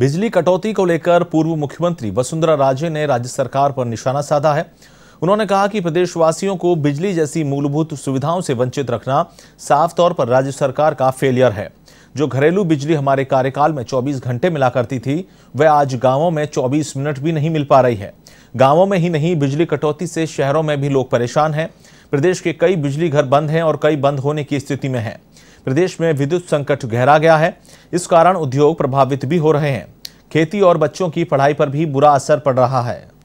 बिजली कटौती को लेकर पूर्व मुख्यमंत्री वसुंधरा राजे ने राज्य सरकार पर निशाना साधा है उन्होंने कहा कि प्रदेशवासियों को बिजली जैसी मूलभूत सुविधाओं से वंचित रखना साफ तौर पर राज्य सरकार का फेलियर है जो घरेलू बिजली हमारे कार्यकाल में 24 घंटे मिला करती थी वह आज गांवों में 24 मिनट भी नहीं मिल पा रही है गांवों में ही नहीं बिजली कटौती से शहरों में भी लोग परेशान हैं प्रदेश के कई बिजली घर बंद हैं और कई बंद होने की स्थिति में हैं प्रदेश में विद्युत संकट गहरा गया है इस कारण उद्योग प्रभावित भी हो रहे हैं खेती और बच्चों की पढ़ाई पर भी बुरा असर पड़ रहा है